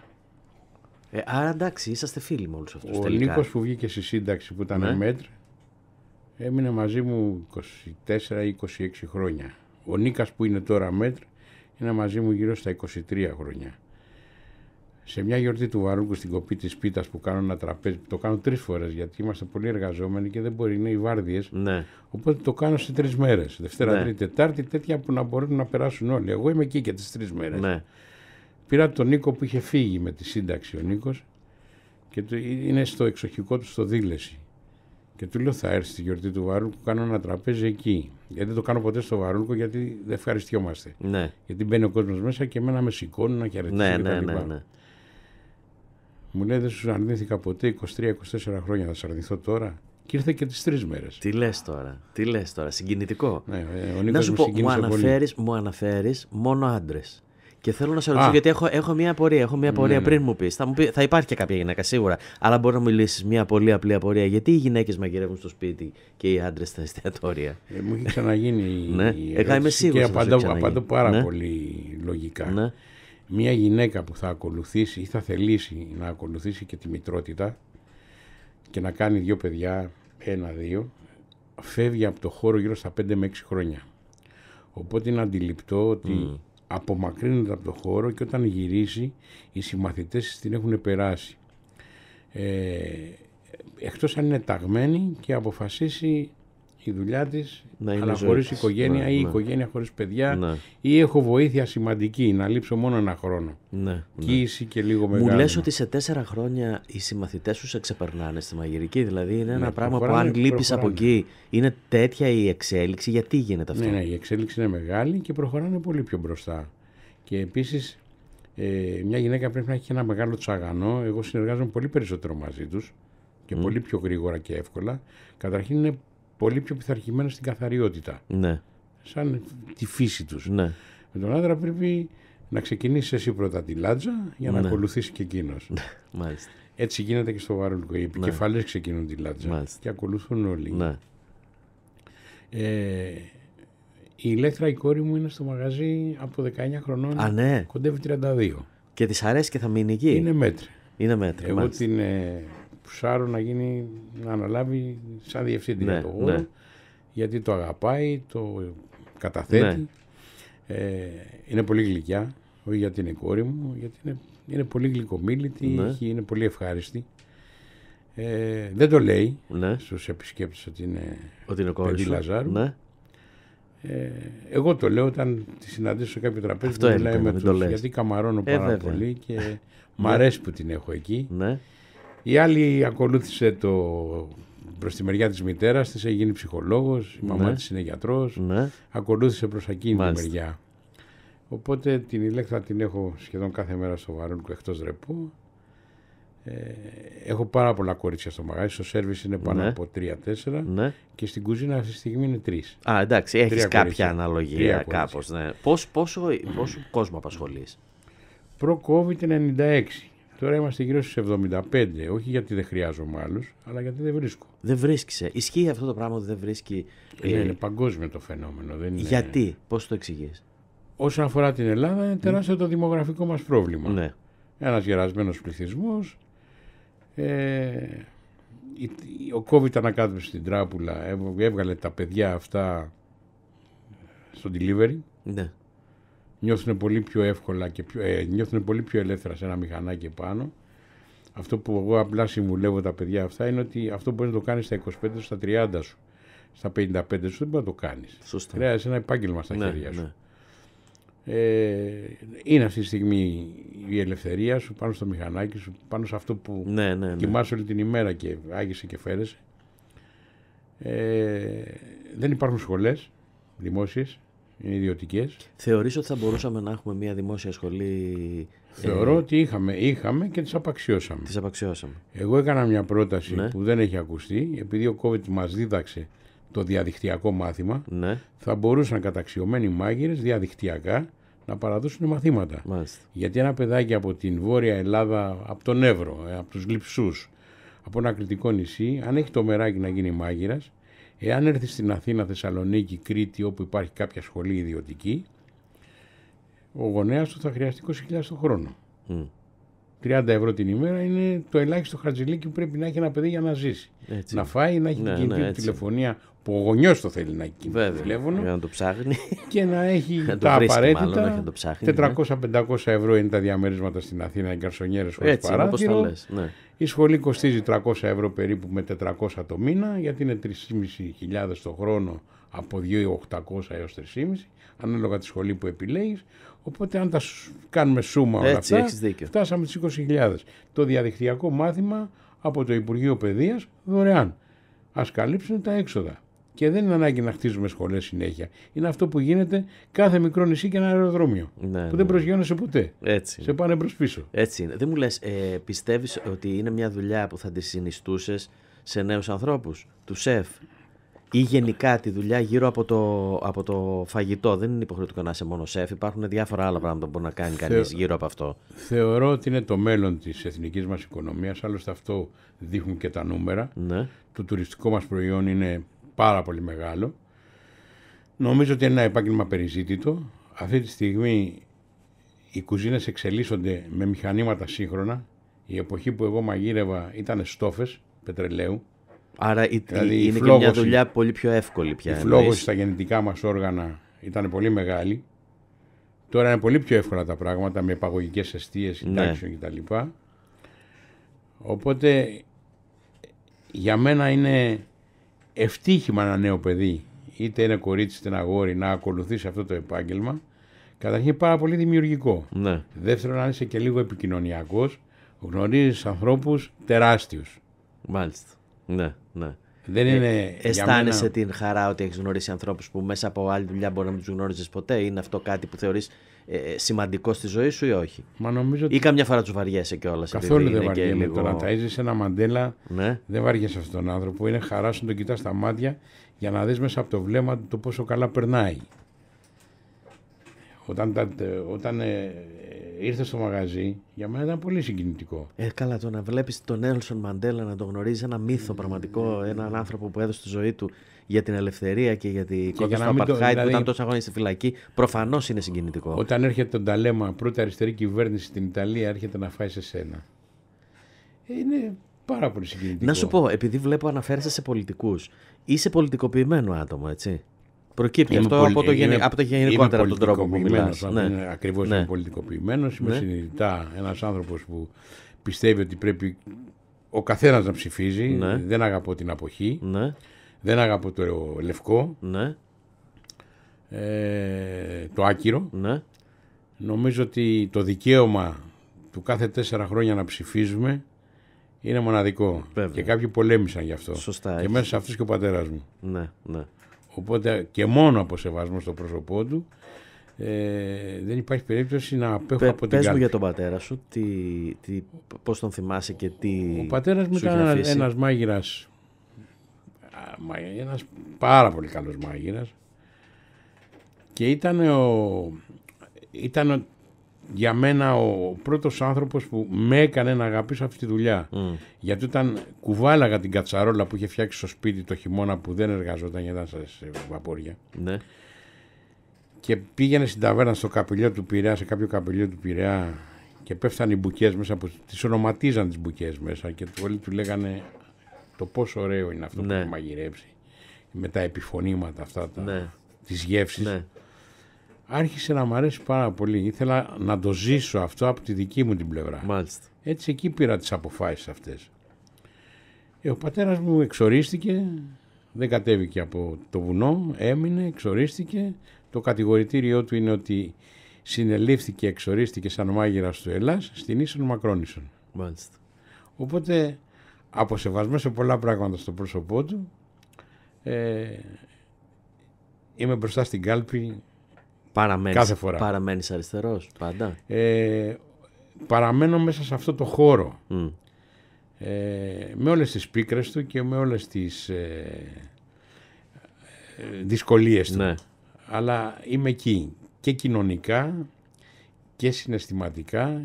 Ε, άρα εντάξει, είσαστε φίλοι με όλους αυτούς. Ο Νίκος που βγήκε στη σύνταξη που ήταν ναι. μέτρη, Έμεινε μαζί μου 24-26 χρόνια. Ο Νίκας που είναι τώρα μέτρ είναι μαζί μου γύρω στα 23 χρόνια. Σε μια γιορτή του Βαρούκου στην κοπή της πίτας που κάνω ένα τραπέζι, το κάνω τρεις φορές γιατί είμαστε πολύ εργαζόμενοι και δεν μπορεί, είναι οι βάρδιες. Ναι. Οπότε το κάνω σε τρεις μέρες. Δευτέρα, ναι. Τρίτη, Τετάρτη, τέτοια που να μπορούν να περάσουν όλοι. Εγώ είμαι εκεί και τις τρεις μέρες. Ναι. Πήρα τον Νίκο που είχε φύγει με τη σύνταξη ο Νίκος και ε, είναι στο εξοχικό του στο Δήλεση. Και του λέω θα έρθεις στη γιορτή του Βαρούλκου, κάνω ένα τραπέζι εκεί. Γιατί δεν το κάνω ποτέ στο Βαρούλκο, γιατί δεν ευχαριστιόμαστε. Ναι. Γιατί μπαίνει ο κόσμος μέσα και εμένα με σηκώνουν να χαιρετίζει. Ναι, ναι, ναι, ναι, Μου λέει δεν σου αρνήθηκα ποτέ 23-24 χρόνια, θα σου αρνηθώ τώρα. Και ήρθε και τις τρεις μέρες. Τι λες τώρα, τι λες τώρα, συγκινητικό. Ναι, ε, να σου πω, μου αναφέρει μόνο άντρες. Και θέλω να σε ρωτήσω, γιατί έχω, έχω μια απορία. Έχω μια απορία ναι, ναι, πριν μου πεις. Θα, θα υπάρχει και κάποια γυναίκα σίγουρα. Αλλά μπορώ να μου λύσεις μια πολύ απλή απορία. Γιατί οι γυναίκες μαγειρεύουν στο σπίτι και οι άντρες στα εστιατόρια. Ε, μου έχει ξαναγίνει η ναι. Εγώ είμαι Και απαντώ, απαντώ πάρα ναι. πολύ λογικά. Ναι. Μια γυναίκα που θα ακολουθήσει ή θα θελήσει να ακολουθήσει και τη μητρότητα και να κάνει δύο παιδιά, ένα-δύο, φεύγει από το χώρο γύρω στα 5 με 6 χρόνια. Οπότε είναι αντιληπτό ότι απομακρύνεται από το χώρο και όταν γυρίσει οι συμμαθητές της την έχουν περάσει. Ε, εκτός αν είναι ταγμένη και αποφασίσει η δουλειά της, αλλά χωρί οικογένεια ναι, ή ναι. οικογένεια χωρίς παιδιά, ναι. ή έχω βοήθεια σημαντική να λείψω μόνο ένα χρόνο. Ναι, ναι. Κοίηση και λίγο μεγάλο. Μου λες ότι σε τέσσερα χρόνια οι συμμαθητές σου σε ξεπερνάνε στη μαγειρική. Δηλαδή είναι ένα πράγμα που αν λείπεις από εκεί, είναι τέτοια η εξέλιξη. Γιατί γίνεται αυτό. Ναι, η εξέλιξη είναι μεγάλη και προχωράνε πολύ πιο μπροστά. Και επίσης ε, μια γυναίκα πρέπει να έχει ένα μεγάλο τσαγανό. Εγώ συνεργάζομαι πολύ περισσότερο μαζί τους και πολύ πιο γρήγορα και εύκολα. Καταρχήν είναι πολύ πιο πειθαρχημένα στην καθαριότητα. Ναι. Σαν τη φύση τους. Ναι. Με τον άντρα πρέπει να ξεκινήσεις εσύ πρώτα τη λάτζα για να ναι. ακολουθήσει και εκείνος. Ναι, μάλιστα. Έτσι γίνεται και στο βαρολικό. Οι ναι. κεφαλές ξεκινούν τη λάτζα και ακολουθούν όλοι. Ναι. Ε, η Ηλέκτρα η κόρη μου είναι στο μαγαζί από 19 χρονών. Α, ναι. Κοντεύει 32. Και της αρέσει και θα μείνει εκεί. Είναι μέτρη. Είναι μέτρη. Εγώ την ε, Σάρο να, γίνει, να αναλάβει σαν διευθύντη ναι, το ναι. Γιατί το αγαπάει, το καταθέτει. Ναι. Ε, είναι πολύ γλυκιά. Όχι γιατί είναι κόρη μου, γιατί είναι, είναι πολύ γλυκομίλητη, ναι. είναι πολύ ευχάριστη. Ε, δεν το λέει ναι. στους επισκέπτες ότι είναι, ότι είναι παιδί σου. Λαζάρου. Ε, εγώ το λέω όταν τη συναντήσω σε κάποιο τραπέζι Αυτό που μιλάει με τους, το γιατί καμαρώνω πάρα πολύ και μ' αρέσει που την έχω εκεί. Η άλλη ακολούθησε το προς τη μεριά της μητέρας της, έγινε ψυχολόγος, ψυχολόγο, η μαμά ναι. της είναι γιατρός. Ναι. Ακολούθησε προς εκείνη τη μεριά. Οπότε την ηλέκτρα την έχω σχεδόν κάθε μέρα στο βαρόνικο εκτός ρεπού. Ε, έχω πάρα πολλά κορίτσια στο μαγαζί. Στο σερβις είναι πάνω ναι. απο από τρία-τέσσερα ναι. και στην κουζίνα αυτή τη στιγμή είναι 3. Α, εντάξει, έχεις κάποια αναλογία κάπως. Ναι. Πόσο, πόσο, πόσο κόσμο απασχολείς, Προ-COVID 96. Τώρα είμαστε γύρω στι 75. Όχι γιατί δεν χρειάζομαι άλλους, αλλά γιατί δεν βρίσκω. Δεν βρίσκει. Ισχύει αυτό το πράγμα ότι δεν βρίσκει. Ε, ε είναι, παγκόσμιο το φαινόμενο. Δεν Γιατί, πώς το εξηγείς. Όσον αφορά την Ελλάδα, είναι τεράστιο το δημογραφικό μας πρόβλημα. Ναι. Ένας γερασμένος πληθυσμός. Ε, ο COVID ανακάτεψε την τράπουλα, έβγαλε τα παιδιά αυτά στο delivery. Ναι νιώθουν πολύ πιο εύκολα και πιο, ε, νιώθουν πολύ πιο ελεύθερα σε ένα μηχανάκι πάνω. Αυτό που εγώ απλά συμβουλεύω τα παιδιά αυτά είναι ότι αυτό μπορείς να το κάνεις στα 25 στα 30 σου. Στα 55 σου δεν μπορεί να το κάνεις. Χρειάζεσαι ένα επάγγελμα στα ναι, χέρια σου. Ναι. Ε, είναι αυτή τη στιγμή η ελευθερία σου πάνω στο μηχανάκι σου, πάνω σε αυτό που ναι, ναι κοιμάσαι όλη την ημέρα και άγισε και φέρεσαι. Ε, δεν υπάρχουν σχολές δημόσιες είναι ιδιωτικές. Θεωρείς ότι θα μπορούσαμε να έχουμε μια δημόσια σχολή. Ε, Θεωρώ ότι είχαμε, είχαμε και τις απαξιώσαμε. Τις απαξιώσαμε. Εγώ έκανα μια πρόταση ναι. που δεν έχει ακουστεί, επειδή ο COVID μας δίδαξε το διαδικτυακό μάθημα, ναι. θα μπορούσαν καταξιωμένοι μάγειρες διαδικτυακά να παραδώσουν μαθήματα. Μάλιστα. Γιατί ένα παιδάκι από την Βόρεια Ελλάδα, από τον Εύρο, ε, από τους Γλυψούς, από ένα κριτικό νησί, αν έχει το μεράκι να γίνει μάγειρας, Εάν έρθεις στην Αθήνα, Θεσσαλονίκη, Κρήτη, όπου υπάρχει κάποια σχολή ιδιωτική, ο γονέας του θα χρειαστεί 20.000 το χρόνο. 30 ευρώ την ημέρα είναι το ελάχιστο χαρτζηλίκι που πρέπει να έχει ένα παιδί για να ζήσει. Να φάει, να έχει ναι, ναι κινητή τηλεφωνία που ο γονιός το θέλει να έχει τηλέφωνο. Για να το ψάχνει. Και να έχει να τα απαραιτητα απαραίτητα. 400-500 ναι. ευρώ είναι τα διαμέρισματα στην Αθήνα, οι καρσονιέρε χωρί παράθυρο. Ναι. Η σχολή κοστίζει 300 ευρώ περίπου με 400 το μήνα, γιατί είναι 3.500 το χρόνο από 2.800 έως 3.500, ανάλογα τη σχολή που επιλέγεις. Οπότε αν τα κάνουμε σούμα όλα αυτά, φτάσαμε τις 20.000. Το διαδικτυακό μάθημα από το Υπουργείο Παιδείας δωρεάν. Ας καλύψουν τα έξοδα. Και δεν είναι ανάγκη να χτίζουμε σχολές συνέχεια. Είναι αυτό που γίνεται κάθε μικρό νησί και ένα αεροδρόμιο. Ναι, που ναι, δεν ναι. προσγειώνεσαι ποτέ. Έτσι. Σε πάνε προς πίσω. Έτσι Δεν μου λες, ε, πιστεύεις ότι είναι μια δουλειά που θα τη συνιστούσες σε νέους ανθρώπους, του σεφ, ή γενικά τη δουλειά γύρω από το, από το φαγητό. Δεν είναι υποχρεωτικό να είσαι μόνο σεφ. Υπάρχουν διάφορα άλλα πράγματα που μπορεί να κάνει κανείς γύρω από αυτό. Θεωρώ ότι είναι το μέλλον της εθνικής μας οικονομίας. Άλλωστε, αυτό δείχνουν και τα νούμερα. Ναι. Το τουριστικό μας προϊόν είναι πάρα πολύ μεγάλο. Νομίζω ότι είναι ένα επάγγελμα περιζήτητο. Αυτή τη στιγμή οι κουζίνες εξελίσσονται με μηχανήματα σύγχρονα. Η εποχή που εγώ μαγείρευα ήταν στόφες πετρελαίου. Άρα η, δηλαδή είναι και μια δουλειά πολύ πιο εύκολη πια. Η φλόγωση στα γενετικά μας όργανα ήταν πολύ μεγάλη. Τώρα είναι πολύ πιο εύκολα τα πράγματα με επαγωγικές αιστείες, ναι. συντάξεων κτλ. Οπότε για μένα είναι ευτύχημα ένα νέο παιδί, είτε είναι κορίτσι είτε ένα αγόρι, να ακολουθήσει αυτό το επάγγελμα, καταρχήν είναι πάρα πολύ δημιουργικό. Ναι. Δεύτερον, αν είσαι και λίγο επικοινωνιακός, γνωρίζεις ανθρώπους τεράστιους. Μάλιστα. Ναι, ναι. Δεν ε, είναι αισθάνεσαι μένα... την χαρά ότι έχεις γνωρίσει ανθρώπους που μέσα από άλλη δουλειά μπορεί να μην τους γνώριζες ποτέ. Είναι αυτό κάτι που θεωρείς ε, ε, σημαντικό στη ζωή σου ή όχι. Μα νομίζω ότι... Ή καμιά φορά του βαριέσαι κιόλας. Καθόλου δεν βαριέσαι. Λίγο... Το να ένα μαντέλα ναι. δεν βαριέσαι αυτόν τον άνθρωπο. Είναι χαράς σου να τον κοιτάς στα μάτια για να δεις μέσα από το βλέμμα το πόσο καλά περνάει. Όταν, ε, όταν ήρθε στο μαγαζί, για μένα ήταν πολύ συγκινητικό. Ε, καλά, το να βλέπεις τον Έλσον Μαντέλα να τον γνωρίζεις ένα μύθο πραγματικό, έναν άνθρωπο που έδωσε τη ζωή του για την ελευθερία και για την κόντρα του Απαρχάη, που δηλαδή- ήταν τόσα χρόνια στη φυλακή, προφανώς είναι συγκινητικό. Όταν έρχεται τον Ταλέμα, πρώτη αριστερή κυβέρνηση στην Ιταλία, έρχεται να φάει σε σένα. Ε, είναι πάρα πολύ συγκινητικό. Να σου πω, επειδή βλέπω αναφέρεσαι σε πολιτικούς, είσαι πολιτικοποιημένο άτομο, έτσι. Προκύπτει είμαι αυτό πολι... από, το από γενικότερα τον τρόπο που μιλάς. Ναι. Είναι ακριβώς ναι. είμαι πολιτικοποιημένος, είμαι ναι. συνειδητά ένας άνθρωπος που πιστεύει ότι πρέπει ο καθένας να ψηφίζει, ναι. δεν αγαπώ την αποχή, ναι. δεν αγαπώ το λευκό, ναι. ε, το άκυρο. Ναι. Νομίζω ότι το δικαίωμα του κάθε τέσσερα χρόνια να ψηφίζουμε είναι μοναδικό. Βέβαια. Και κάποιοι πολέμησαν γι' αυτό. Σωστά, και μέσα σε αυτούς και ο πατέρας μου. Ναι, ναι. Οπότε και μόνο από σεβασμό στο πρόσωπό του ε, δεν υπάρχει περίπτωση να απέχω από την Πες μου για τον πατέρα σου, τι, τι, πώς τον θυμάσαι και τι Ο πατέρας μου ήταν αφήσει. ένας μάγειρας, ένας πάρα πολύ καλός μάγειρας και ήταν, ο, ήταν για μένα ο πρώτος άνθρωπος που με έκανε να αγαπήσω αυτή τη δουλειά. Γιατί όταν κουβάλαγα την κατσαρόλα που είχε φτιάξει στο σπίτι το χειμώνα που δεν εργαζόταν γιατί ήταν σε βαπόρια. Ναι. Και πήγαινε στην ταβέρνα στο καπηλιό του Πειραιά, σε κάποιο καπελιό του Πειραιά και πέφτανε οι μπουκές μέσα, που τις ονοματίζαν τις μπουκές μέσα και όλοι του λέγανε το πόσο ωραίο είναι αυτό που που ναι. μαγειρέψει. Με τα επιφωνήματα αυτά, τα, mm. τις γεύσεις. Ναι άρχισε να μου αρέσει πάρα πολύ. Ήθελα να το ζήσω αυτό από τη δική μου την πλευρά. Μάλιστα. Έτσι εκεί πήρα τις αποφάσεις αυτές. Ε, ο πατέρας μου εξορίστηκε, δεν κατέβηκε από το βουνό, έμεινε, εξορίστηκε. Το κατηγορητήριό του είναι ότι συνελήφθηκε, εξορίστηκε σαν μάγειρας του Ελλάς στην Ίσον Μακρόνισον. Μάλιστα. Οπότε αποσεβασμένο σε πολλά πράγματα στο πρόσωπό του ε, είμαι μπροστά στην κάλπη Παραμένεις, κάθε φορά. Παραμένεις αριστερός πάντα. Ε, παραμένω μέσα σε αυτό το χώρο. Ε, με όλες τις πίκρες του και με όλες τις ε, ε δυσκολίες του. Ναι. Αλλά είμαι εκεί και κοινωνικά και συναισθηματικά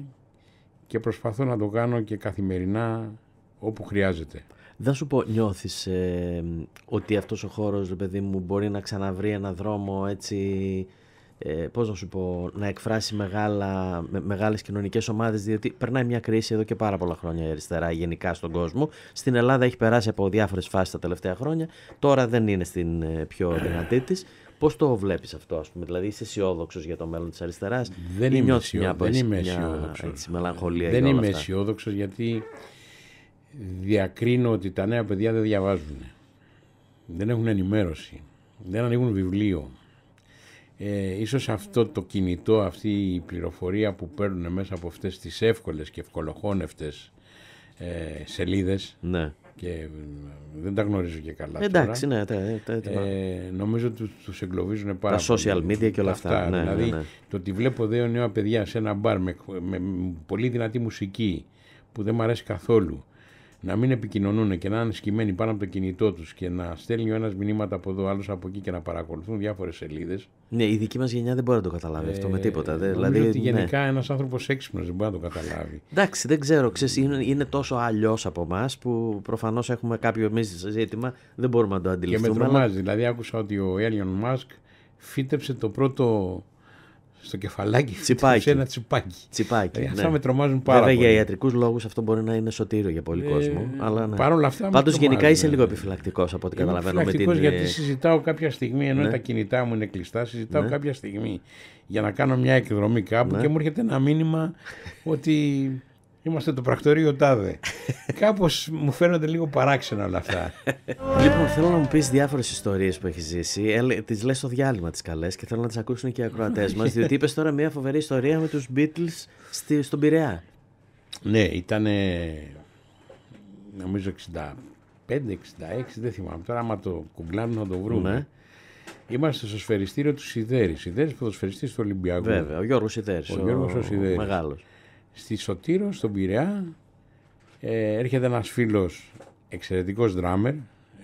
και προσπαθώ να το κάνω και καθημερινά όπου χρειάζεται. Δεν σου πω, νιώθεις ε, ότι αυτός ο χώρος, παιδί μου, μπορεί να ξαναβρει ένα δρόμο έτσι Πώ ε, πώς να σου πω, να εκφράσει μεγάλε κοινωνικέ μεγάλες κοινωνικές ομάδες, διότι περνάει μια κρίση εδώ και πάρα πολλά χρόνια η αριστερά γενικά στον κόσμο. Στην Ελλάδα έχει περάσει από διάφορες φάσεις τα τελευταία χρόνια, τώρα δεν είναι στην ε, πιο δυνατή της. Πώς το βλέπεις αυτό, ας πούμε, Δηλαδή είσαι αισιόδοξο για το μέλλον της αριστεράς, Δεν είμαι αισιόδοξο. Δεν είμαι αισιόδοξο. Δεν είμαι αισιόδοξο γιατί διακρίνω ότι τα νέα παιδιά δεν διαβάζουν. Δεν έχουν ενημέρωση. Δεν ανοίγουν βιβλίο ε, ίσως αυτό το κινητό, αυτή η πληροφορία που παίρνουν μέσα από αυτές τις εύκολες και ευκολοχώνευτες ε, σελίδες ναι. και ε, δεν τα γνωρίζω και καλά Εντάξει, τώρα. ναι, τα, ε, νομίζω ότι τους, τους εγκλωβίζουν πάρα πολύ. Τα social media και όλα αυτά. Ναι, δηλαδή ναι, ναι, το ότι βλέπω δύο νέα παιδιά σε ένα μπαρ με, με πολύ δυνατή μουσική που δεν μου αρέσει καθόλου να μην επικοινωνούν και να είναι σκημένοι πάνω από το κινητό τους και να στέλνει ο ένας μηνύματα από εδώ, άλλος από εκεί και να παρακολουθούν διάφορες σελίδες. Ναι, η δική μας γενιά δεν μπορεί να το καταλάβει αυτό με ε, τίποτα. Δε, δηλαδή, ότι ναι. γενικά ένας άνθρωπος έξυπνος δεν μπορεί να το καταλάβει. Εντάξει, δεν ξέρω. Ξέρεις, είναι, είναι τόσο αλλιώς από εμάς που προφανώς έχουμε κάποιο εμείς ζήτημα, δεν μπορούμε να το αντιληφθούμε. Και με τρομάζει. Αλλά... Δηλαδή, άκουσα ότι ο Έλιον Μάσκ φύτεψε το πρώτο στο κεφαλάκι σε ένα τσιπάκι. τσιπάκι ε, αυτά ναι. με τρομάζουν πάρα Βέβαια, πολύ. για ιατρικούς λόγους αυτό μπορεί να είναι σωτήριο για πολλοί ε, κόσμο. Αλλά ναι. Παρ' όλα αυτά. Πάντω γενικά είσαι λίγο επιφυλακτικός από ό,τι καταλαβαίνω με την. γιατί ε, συζητάω κάποια στιγμή, ενώ ναι. τα κινητά μου είναι κλειστά, συζητάω ναι. κάποια στιγμή για να κάνω μια εκδρομή κάπου ναι. και μου έρχεται ένα μήνυμα ότι Είμαστε το πρακτορείο Τάδε. Κάπως μου φαίνονται λίγο παράξενα όλα αυτά. λοιπόν, θέλω να μου πεις διάφορες ιστορίες που έχεις ζήσει. Τις λες στο διάλειμμα τις καλές και θέλω να τις ακούσουν και οι ακροατές μας. Διότι είπες τώρα μια φοβερή ιστορία με τους Beatles στη, στον Πειραιά. Ναι, ήταν. Νομίζω 65-66, δεν θυμάμαι. Τώρα, άμα το κουμπλάνουν να το βρούμε. Ναι. Είμαστε στο σφαιριστήριο του Σιδέρη. Σιδέρης ποδοσφαιριστή του Ολυμπιακού. Βέβαια, ο Γιώργος Σιδέρης. Ο, ο... ο Μεγάλος στη Σωτήρο, στον Πειραιά, ε, έρχεται ένας φίλος εξαιρετικός δράμερ,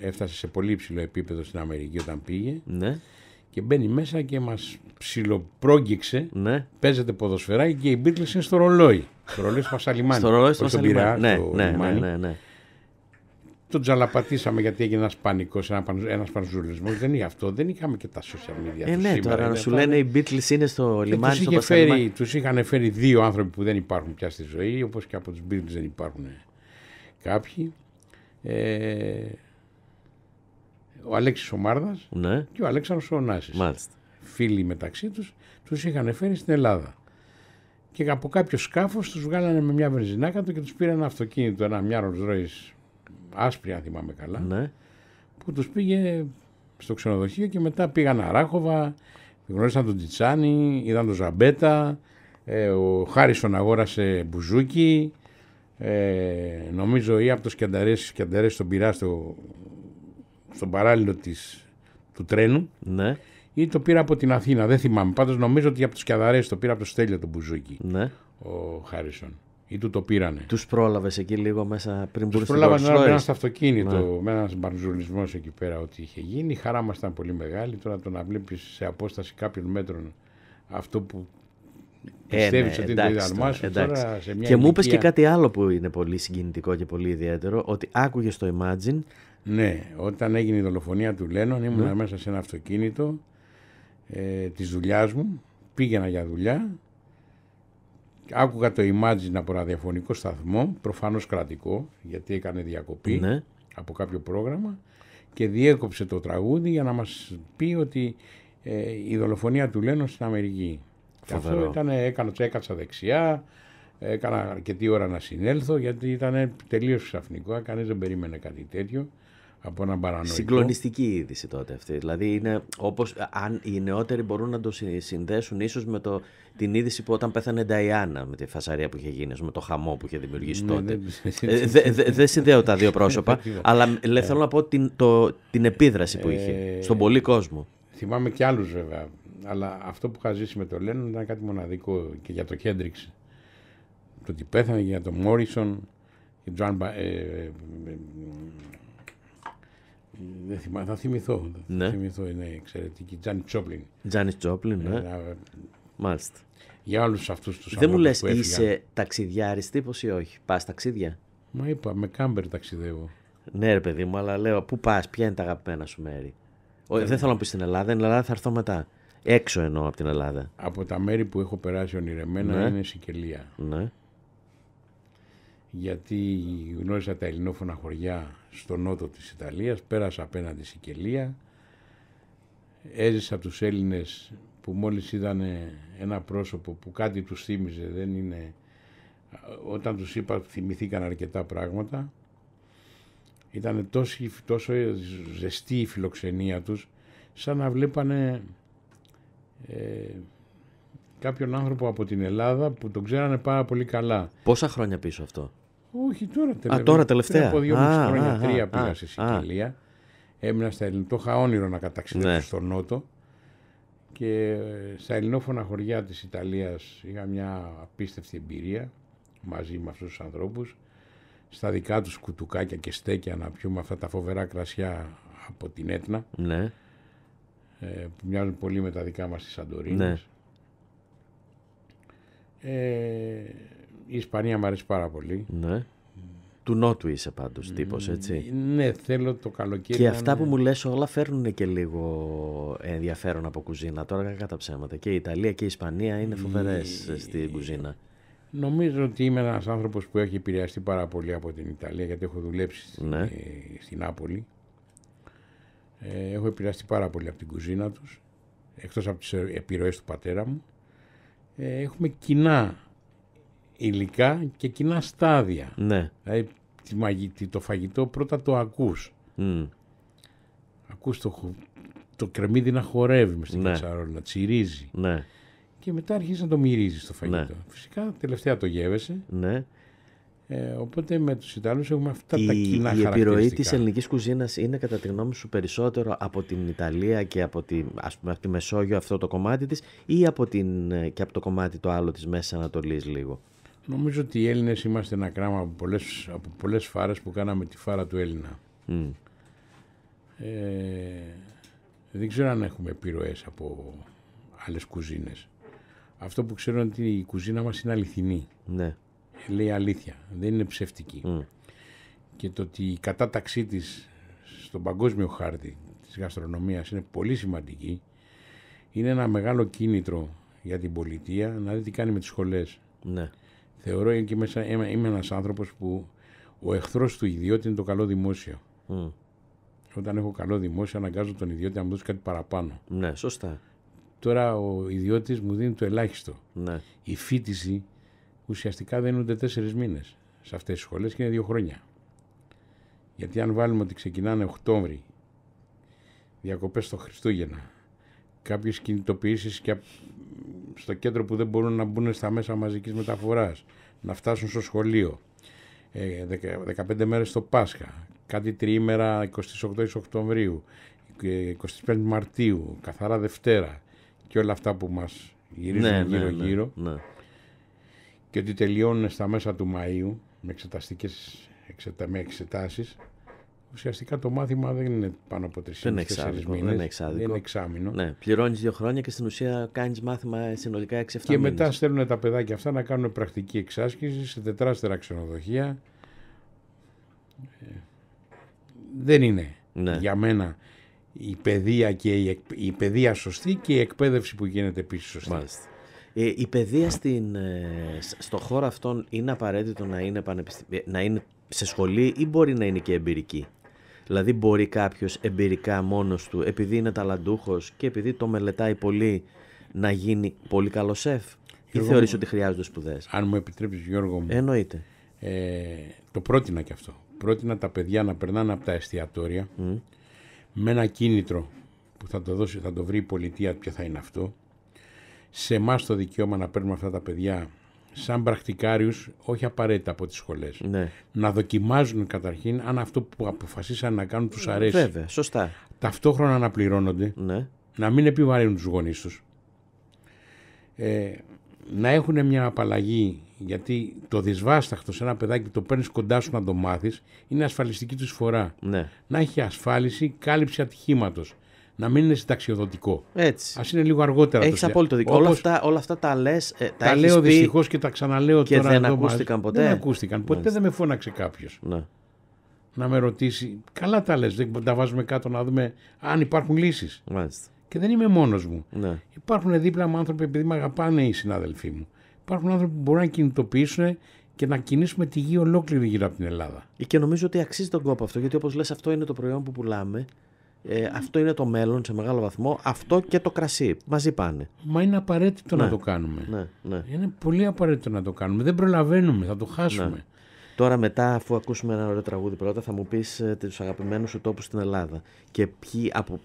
έφτασε σε πολύ ψηλό επίπεδο στην Αμερική όταν πήγε ναι. και μπαίνει μέσα και μας ψιλοπρόγγιξε, ναι. παίζεται ποδοσφαιρά και η Beatles είναι στο ρολόι. στο ρολόι στο Μασαλιμάνι. στο ρολόι ναι, στο ναι, Μασαλιμάνι, ναι, ναι, ναι, ναι. Τον τζαλαπατήσαμε γιατί έγινε ένας πανικός, ένα πανζούλισμό. Δεν είναι αυτό, δεν είχαμε και τα social media. Ε, ναι, τώρα να σου λένε οι Beatles είναι στο ε, λιμάνι, τους τους Τους είχαν φέρει δύο άνθρωποι που δεν υπάρχουν πια στη ζωή, όπως και από τους Beatles δεν υπάρχουν ε, κάποιοι. Ε, ο Αλέξης Ομάρδας ναι. και ο Αλέξανδρος ο Μάλιστα. Φίλοι μεταξύ τους, τους είχαν φέρει στην Ελλάδα. Και από κάποιο σκάφος τους βγάλανε με μια βενζινάκα του και τους πήραν ένα αυτοκίνητο, ένα μια Rolls άσπρη αν θυμάμαι καλά, ναι. που τους πήγε στο ξενοδοχείο και μετά πήγαν Αράχοβα, γνώρισαν τον Τιτσάνι, είδαν τον Ζαμπέτα, ε, ο Χάρισον αγόρασε μπουζούκι, ε, νομίζω ή από το Σκιανταρές, Σκιανταρές τον πειρά στο, στον παράλληλο της, του τρένου ναι. ή το πήρα από την Αθήνα, δεν θυμάμαι. Πάντως νομίζω ότι από το Σκιανταρές το πήρα από το Στέλιο τον μπουζούκι, ναι. ο Χάρισον ή του το πήρανε. Τους πρόλαβες εκεί λίγο μέσα πριν μπορούσε να Του ένα στο αυτοκίνητο, ναι. με ένας μπαρζουρισμό εκεί πέρα ότι είχε γίνει. Η χαρά μας ήταν πολύ μεγάλη. Τώρα το να βλέπεις σε απόσταση κάποιων μέτρων αυτό που ε, Πιστεύεις ναι, ότι είναι το ίδιο και μου είπες και κάτι άλλο που είναι πολύ συγκινητικό και πολύ ιδιαίτερο, ότι άκουγες το Imagine. Ναι, όταν έγινε η δολοφονία του Λένων, ήμουν ναι. μέσα σε ένα αυτοκίνητο ε, της δουλειάς μου. Πήγαινα για δουλειά Άκουγα το Imagine από ραδιοφωνικό σταθμό, προφανώς κρατικό, γιατί έκανε διακοπή ναι. από κάποιο πρόγραμμα και διέκοψε το τραγούδι για να μας πει ότι ε, η δολοφονία του Λένον στην Αμερική. αυτό ήταν, έκανα, έκατσα δεξιά, έκανα αρκετή ώρα να συνέλθω γιατί ήταν τελείως ξαφνικό, κανείς δεν περίμενε κάτι τέτοιο από έναν παρανοϊκό. Συγκλονιστική είδηση τότε αυτή. Δηλαδή, είναι όπως αν οι νεότεροι μπορούν να το συνδέσουν ίσως με το, την είδηση που όταν πέθανε Νταϊάννα με τη φασαρία που είχε γίνει, με το χαμό που είχε δημιουργήσει ναι, τότε. Δεν ε, δε, δε, συνδέω τα δύο πρόσωπα, αλλά ε. θέλω να πω την, το, την επίδραση που είχε ε. στον πολύ κόσμο. Θυμάμαι και άλλους, βέβαια, αλλά αυτό που είχα ζήσει με το Λένον ήταν κάτι μοναδικό και για το Χέντριξ Το ότι πέθανε για τον Μόρισον, και τον δεν θυμάμαι, θα θυμηθώ. Ναι. θυμηθώ, είναι εξαιρετική. Τζάνι Τσόπλιν. Τζάνι Τσόπλιν, ναι. Ε, Μάλιστα. Για όλους αυτούς τους ανθρώπου. Δεν μου λε, είσαι ταξιδιάρης τύπος ή όχι. Πας ταξίδια. Μα είπα, με κάμπερ ταξιδεύω. Ναι, ρε παιδί μου, αλλά λέω, πού πας, ποια είναι τα αγαπημένα σου μέρη. Ε, δεν θέλω να πεις στην Ελλάδα, στην Ελλάδα θα έρθω μετά. Έξω εννοώ από την Ελλάδα. Από τα μέρη που έχω περάσει ονειρεμένα ναι. είναι η Σικελία. Ναι γιατί γνώρισα τα ελληνόφωνα χωριά στο νότο της Ιταλίας, πέρασα απέναντι στη Σικελία, έζησα τους Έλληνες που μόλις είδαν ένα πρόσωπο που κάτι τους θύμιζε, δεν είναι... Όταν τους είπα θυμηθήκαν αρκετά πράγματα, ήταν τόσο, τόσο ζεστή η φιλοξενία τους, σαν να βλέπανε ε, κάποιον άνθρωπο από την Ελλάδα που τον ξέρανε πάρα πολύ καλά. Πόσα χρόνια πίσω αυτό. Όχι, τώρα τελευταία. Α, τώρα τελευταία. από δύο μισή χρόνια, α, τρία α, πήγα σε Σικελία. Έμεινα στα ελληνικά. Το είχα όνειρο να καταξιδέψω ναι. στον Νότο. Και ε, στα ελληνόφωνα χωριά της Ιταλίας είχα μια απίστευτη εμπειρία μαζί με αυτούς τους ανθρώπους. Στα δικά τους κουτουκάκια και στέκια να πιούμε αυτά τα φοβερά κρασιά από την Έτνα. Ναι. Ε, που μοιάζουν πολύ με τα δικά μας της Σαντορίνης. Ναι. Ε, η Ισπανία μου αρέσει πάρα πολύ. Ναι. Του Νότου είσαι πάντως τύπος, έτσι. Ναι, θέλω το καλοκαίρι. Και αυτά που μου λες όλα φέρνουν και λίγο ενδιαφέρον από κουζίνα. Τώρα κατά ψέματα. Και η Ιταλία και η Ισπανία είναι φοβερές στην κουζίνα. Νομίζω ότι είμαι ένας άνθρωπος που έχει επηρεαστεί πάρα πολύ από την Ιταλία γιατί έχω δουλέψει στην ναι. Άπολη. Ε, έχω επηρεαστεί πάρα πολύ από την κουζίνα τους. Εκτός από τις επιρροές του πατέρα μου. Ε, έχουμε κοινά υλικά και κοινά στάδια. Ναι. Δηλαδή, το φαγητό πρώτα το ακούς. Mm. Ακούς το, το κρεμμύδι να χορεύει μες στην ναι. κατσαρόλα, να τσιρίζει. Ναι. Και μετά αρχίζεις να το μυρίζεις το φαγητό. Ναι. Φυσικά τελευταία το γεύεσαι. Ναι. Ε, οπότε με τους Ιταλούς έχουμε αυτά τα κοινά η επιρροή της ελληνικής κουζίνας είναι κατά τη γνώμη σου περισσότερο από την Ιταλία και από τη, ας πούμε, από τη Μεσόγειο αυτό το κομμάτι της ή από την, ε, και από το κομμάτι το άλλο της Μέσης Ανατολής λίγο. Νομίζω ότι οι Έλληνες είμαστε ένα κράμα από πολλές, από πολλές φάρες που κάναμε τη φάρα του Έλληνα. Ε, δεν ξέρω αν έχουμε επιρροές από άλλες κουζίνες. Αυτό που ξέρω είναι ότι η κουζίνα μας είναι αληθινή. Ναι. Ε, λέει αλήθεια, δεν είναι ψευτική. Και το ότι η κατάταξή της στον παγκόσμιο χάρτη της γαστρονομίας είναι πολύ σημαντική, είναι ένα μεγάλο κίνητρο για την πολιτεία να δει τι κάνει με τις σχολές. Ναι. Θεωρώ και είμαι ένας άνθρωπος που ο εχθρός του ιδιώτη είναι το καλό δημόσιο. Όταν έχω καλό δημόσιο αναγκάζω τον ιδιώτη να μου δώσει κάτι παραπάνω. Ναι, σωστά. Τώρα ο ιδιώτης μου δίνει το ελάχιστο. Ναι. Η φίτηση ουσιαστικά δένονται τέσσερις μήνες σε αυτές τις σχολές και είναι δύο χρόνια. Γιατί αν βάλουμε ότι ξεκινάνε Οκτώβρη, διακοπές στο Χριστούγεννα, κάποιες κινητοποιήσεις και στο κέντρο που δεν μπορούν να μπουν στα μέσα μαζικής μεταφοράς, να φτάσουν στο σχολείο, 15 ε, μέρες το Πάσχα, κάτι τριήμερα 28 Οκτωβρίου, 25 ε, Μαρτίου, καθαρά Δευτέρα και όλα αυτά που μας γυρίζουν ναι, ναι, γύρω-γύρω. ναι, ναι και ότι τελειώνουν στα μέσα του Μαΐου με, εξεταστικές, εξετα, με εξετάσεις ουσιαστικά το μάθημα δεν είναι πάνω από τρεις μήνες. Δεν είναι, Δεν είναι εξάμεινο. Ναι, πληρώνεις δύο χρόνια και στην ουσία κάνεις μάθημα συνολικά 6-7 μήνες Και μετά στέλνουν τα παιδάκια αυτά να κάνουν πρακτική εξάσκηση σε τετράστερα ξενοδοχεία. Ε, δεν είναι ναι. για μένα η παιδεία, και η, εκ... η παιδεία σωστή και η εκπαίδευση που γίνεται επίσης σωστή. Μάλιστα. Ε, η παιδεία στην, ε, στο χώρο αυτό είναι απαραίτητο να είναι, ε, να είναι σε σχολή ή μπορεί να είναι και εμπειρική. Δηλαδή μπορεί κάποιος εμπειρικά μόνος του επειδή είναι ταλαντούχος και επειδή το μελετάει πολύ να γίνει πολύ καλό σεφ Γιώργο ή θεωρείς ότι χρειάζονται σπουδές. Αν μου επιτρέψεις Γιώργο μου. Εννοείται. Ε, το πρότεινα και αυτό. Πρότεινα τα παιδιά να περνάνε από τα εστιατόρια mm. με ένα κίνητρο που θα το, δώσει, θα το βρει η πολιτεία ποιο θα είναι αυτό σε εμάς το δικαίωμα να παίρνουμε αυτά τα παιδιά σαν πρακτικάριους, όχι απαραίτητα από τις σχολές. Ναι. Να δοκιμάζουν καταρχήν αν αυτό που αποφασίσαν να κάνουν τους αρέσει. Βέβαια, σωστά. Ταυτόχρονα να πληρώνονται, ναι. να μην επιβαρύνουν τους γονείς τους. Ε, να έχουν μια απαλλαγή, γιατί το δυσβάσταχτο σε ένα παιδάκι το παίρνεις κοντά σου να το μάθεις, είναι ασφαλιστική του φορά. Ναι. Να έχει ασφάλιση, κάλυψη ατυχήματος να μην είναι συνταξιοδοτικό. Έτσι. Ας είναι λίγο αργότερα. Έχεις απόλυτο δίκιο. Όλα, αυτά, όλα αυτά τα λες. Ε, τα, τα λέω δυστυχώς και τα ξαναλέω και τώρα. Και δεν εδώ ακούστηκαν ποτέ. Δεν ακούστηκαν. Ποτέ δεν με φώναξε κάποιος. Ναι. Να με ρωτήσει. Καλά τα λες. Δεν τα βάζουμε κάτω να δούμε αν υπάρχουν λύσεις. Και δεν είμαι μόνος μου. Ναι. Υπάρχουν δίπλα μου άνθρωποι, επειδή με αγαπάνε οι συνάδελφοί μου. Υπάρχουν άνθρωποι που μπορούν να κινητοποιήσουν και να κινήσουμε τη γη ολόκληρη γύρω από την Ελλάδα. Ε, και νομίζω ότι αξίζει τον κόπο αυτό, γιατί όπως λες, αυτό είναι το προϊόν που πουλάμε. Ε, αυτό είναι το μέλλον σε μεγάλο βαθμό. Αυτό και το κρασί. Μαζί πάνε. Μα είναι απαραίτητο να ναι. το κάνουμε. Ναι, ναι. Είναι πολύ απαραίτητο να το κάνουμε. Δεν προλαβαίνουμε, θα το χάσουμε. Ναι. Τώρα μετά, αφού ακούσουμε ένα ωραίο τραγούδι πρώτα, θα μου πεις ε, τους αγαπημένους σου τόπους στην Ελλάδα και, από,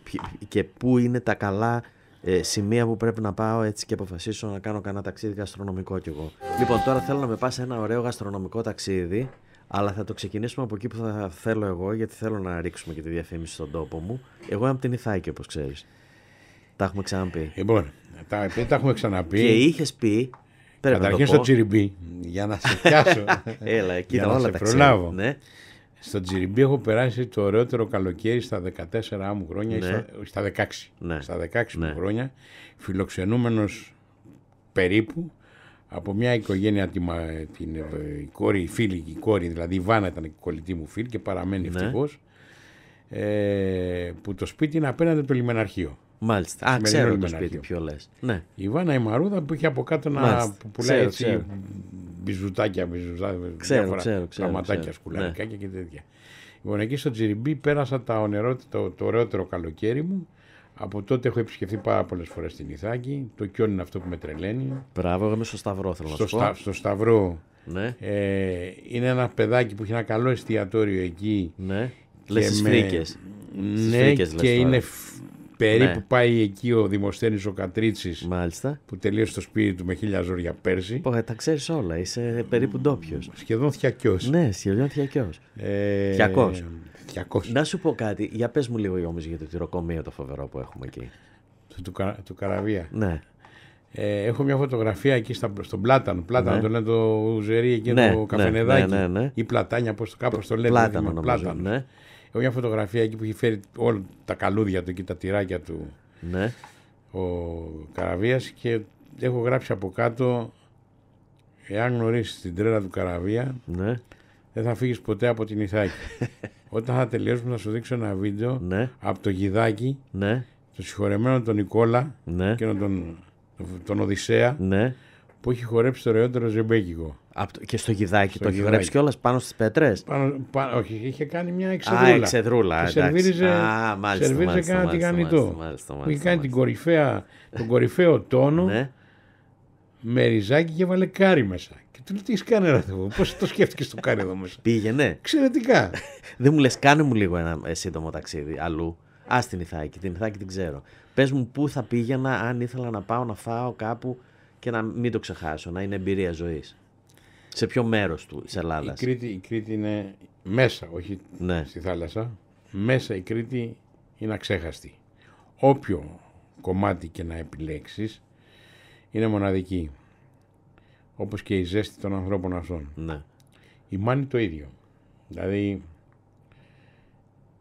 και πού είναι τα καλά ε, σημεία που ειναι τα καλα σημεια που πρεπει να πάω έτσι και αποφασίσω να κάνω κανένα ταξίδι γαστρονομικό κι εγώ. Λοιπόν, τώρα θέλω να με πας σε ένα ωραίο γαστρονομικό ταξίδι αλλά θα το ξεκινήσουμε από εκεί που θα θέλω εγώ, γιατί θέλω να ρίξουμε και τη διαφήμιση στον τόπο μου. Εγώ είμαι από την Ιθάκη, όπως ξέρεις. Τα έχουμε ξαναπεί. Λοιπόν, τα, τα έχουμε ξαναπεί. και είχες πει. Καταρχήν στο τσιριμπή, για να σε πιάσω. Έλα, εκεί να όλα σε προλάβω. Ναι. Στο τσιριμπή έχω περάσει το ωραιότερο καλοκαίρι στα 14 μου χρόνια, ναι. στα, 16. Ναι. Στα 16 μου ναι. χρόνια, φιλοξενούμενος περίπου από μια οικογένεια, την, ε, η κόρη, η φίλη, η κόρη, δηλαδή η Βάνα ήταν η κολλητή μου φίλη και παραμένει ναι. ευτυχώς. Ε, που το σπίτι είναι απέναντι από το λιμεναρχείο. Μάλιστα. Α, ξέρω το σπίτι, πιο λες. Ναι. Η Βάνα η Μαρούδα που είχε από κάτω να πουλάει ξέρω, έτσι μπιζουτάκια, μπιζουτάκια, ξέρω, ξέρω, ξέρω, πραγματάκια, σκουλαρικά ναι. και τέτοια. Λοιπόν, εκεί στο Τζιριμπή, πέρασα τα το, το ωραιότερο καλοκαίρι μου. Από τότε έχω επισκεφθεί πάρα πολλές φορές την Ιθάκη. Το κιόν είναι αυτό που με τρελαίνει. Μπράβο, εγώ είμαι στο Σταυρό, θέλω στο να σου πω. Στο Σταυρό. Ναι. Ε, είναι ένα παιδάκι που έχει ένα καλό εστιατόριο εκεί. Ναι. Λες τις με... φρίκες. Ναι, και είναι περίπου ναι. πάει εκεί ο Δημοσθένης ο μάλιστα, Που τελείωσε το σπίτι του με χίλια ζώρια πέρσι. Πω, ε, τα ξέρεις όλα, είσαι περίπου ντόπιος. Σχεδόν θιακιό. Ναι, σχεδόν θιακιό. Ε, Θιακός. Να σου πω κάτι. Για πες μου λίγο όμω για το τυροκομείο το φοβερό που έχουμε εκεί. Του, του, του, Καραβία. Ναι. Ε, έχω μια φωτογραφία εκεί στα, στον Πλάτανο. Πλάτανο ναι. το λένε το Ουζερί εκεί ναι, το ναι, καφενεδάκι. Ναι, Ή Πλατάνια, το κάπως το λένε. Πλάτανο, Ναι. Έχω μια φωτογραφία εκεί που έχει φέρει όλα τα καλούδια του και τα τυράκια του ναι. ο καραβίας και έχω γράψει από κάτω εάν γνωρίσεις την τρέλα του Καραβία Ναι δεν θα φύγεις ποτέ από την Ιθάκη. Όταν θα τελειώσουμε να σου δείξω ένα βίντεο ναι. από το Γιδάκι, ναι. το συγχωρεμένο τον Νικόλα ναι. και τον, τον Οδυσσέα, ναι. που έχει χορέψει το ρεότερο ζεμπέκικο. Και στο γιδάκι, το έχει χορέψει κιόλας πάνω στις πέτρες. όχι, είχε κάνει μια εξεδρούλα. Α, εξεδρούλα. Και σερβίριζε, σερβίριζε μάλιστα, κανένα τηγανιτό. είχε κάνει την τον κορυφαίο τόνο ναι. με ριζάκι και βάλε μέσα. Του λέω τι έχεις κάνει Πώς το σκέφτηκες το κάνει εδώ μέσα. Πήγαινε. Εξαιρετικά. Δεν μου λες, κάνε μου λίγο ένα ε, σύντομο ταξίδι αλλού. Ας την Ιθάκη, την Ιθάκη την ξέρω. Πες μου πού θα πήγαινα αν ήθελα να πάω να φάω κάπου και να μην το ξεχάσω, να είναι εμπειρία ζωής. Σε ποιο μέρος του της Ελλάδα. Η Κρήτη, η είναι μέσα, όχι ναι. στη θάλασσα. Μέσα η Κρήτη είναι αξέχαστη. Όποιο κομμάτι και να επιλέξεις. είναι μοναδική όπως και η ζέστη των ανθρώπων αυτών. Ναι. Η Μάνη το ίδιο. Δηλαδή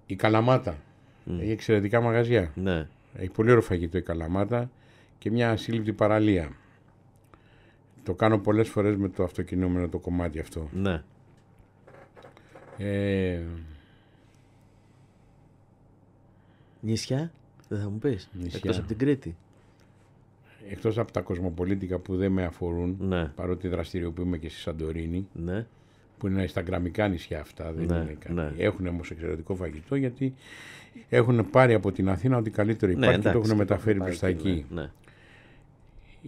η Καλαμάτα mm. έχει εξαιρετικά μαγαζιά. Ναι. Έχει πολύ ωραίο φαγητό η Καλαμάτα και μια ασύλληπτη παραλία. Το κάνω πολλές φορές με το αυτοκινούμενο το κομμάτι αυτό. Ναι. Ε... Νησιά, δεν θα μου πεις, νησιά. εκτός από την Κρήτη εκτός από τα κοσμοπολίτικα που δεν με αφορούν, ναι. παρότι δραστηριοποιούμε και στη Σαντορίνη, ναι. που είναι στα γραμμικά νησιά αυτά, δεν ναι, είναι κάτι. Ναι. Έχουν όμως εξαιρετικό φαγητό γιατί έχουν πάρει από την Αθήνα ότι καλύτερο ναι, υπάρχει και το έχουν μεταφέρει προς τα εκεί.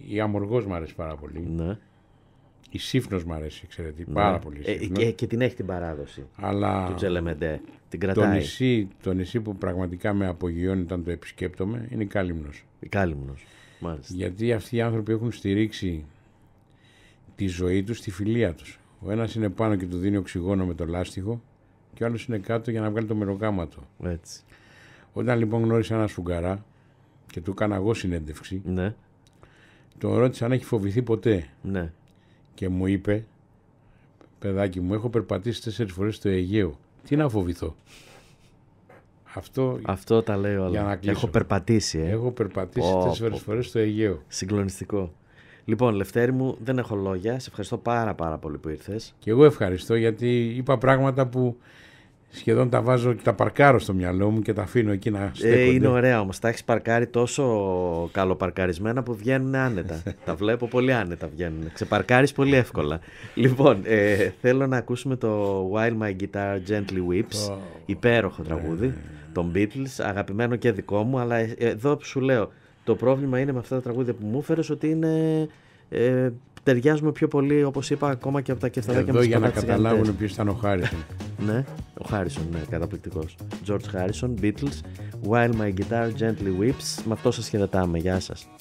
Η Αμοργός μου αρέσει πάρα πολύ. Η Σύφνος μου αρέσει εξαιρετικά πάρα πολύ. Ε, και, και, την έχει την παράδοση Αλλά του Την κρατάει. Το νησί, το νησί που πραγματικά με απογειώνει όταν το επισκέπτομαι είναι η Κάλυμνος. Η Κάλυμνος. Γιατί αυτοί οι άνθρωποι έχουν στηρίξει τη ζωή τους, τη φιλία τους. Ο ένας είναι πάνω και του δίνει οξυγόνο με το λάστιχο και ο άλλος είναι κάτω για να βγάλει το μεροκάματο. Έτσι. Όταν λοιπόν γνώρισα ένα σφουγγαρά και του έκανα εγώ συνέντευξη, ναι. τον ρώτησα αν έχει φοβηθεί ποτέ. Ναι. Και μου είπε, παιδάκι μου, έχω περπατήσει τέσσερις φορές στο Αιγαίο. Τι να φοβηθώ. Αυτό, Αυτό τα λέω όλα. Έχω περπατήσει. Ε. Έχω περπατήσει τέσσερι φορές στο Αιγαίο. Συγκλονιστικό. Λοιπόν, Λευτέρη μου, δεν έχω λόγια. Σε ευχαριστώ πάρα πάρα πολύ που ήρθες. Και εγώ ευχαριστώ γιατί είπα πράγματα που σχεδόν τα βάζω και τα παρκάρω στο μυαλό μου και τα αφήνω εκεί να στέκονται. Ε, είναι ωραία Όμως, τα έχεις παρκάρει τόσο καλοπαρκαρισμένα που βγαίνουν άνετα. τα βλέπω πολύ άνετα βγαίνουν. Ξεπαρκάρεις πολύ εύκολα. λοιπόν, ε, θέλω να ακούσουμε το While My Guitar Gently Weeps, υπέροχο τραγούδι. Ε των Beatles, αγαπημένο και δικό μου, αλλά ε, εδώ σου λέω, το πρόβλημα είναι με αυτά τα τραγούδια που μου έφερε ότι είναι. Ε, ταιριάζουμε πιο πολύ, όπως είπα, ακόμα και από τα κεφταδάκια Και Εδώ για να καταλάβουν ποιος ήταν ο Χάρισον. ναι, ο Χάρισον, ναι, καταπληκτικός. George Harrison, Beatles, While My Guitar Gently Weeps. Με αυτό σας χαιρετάμε. Γεια σας.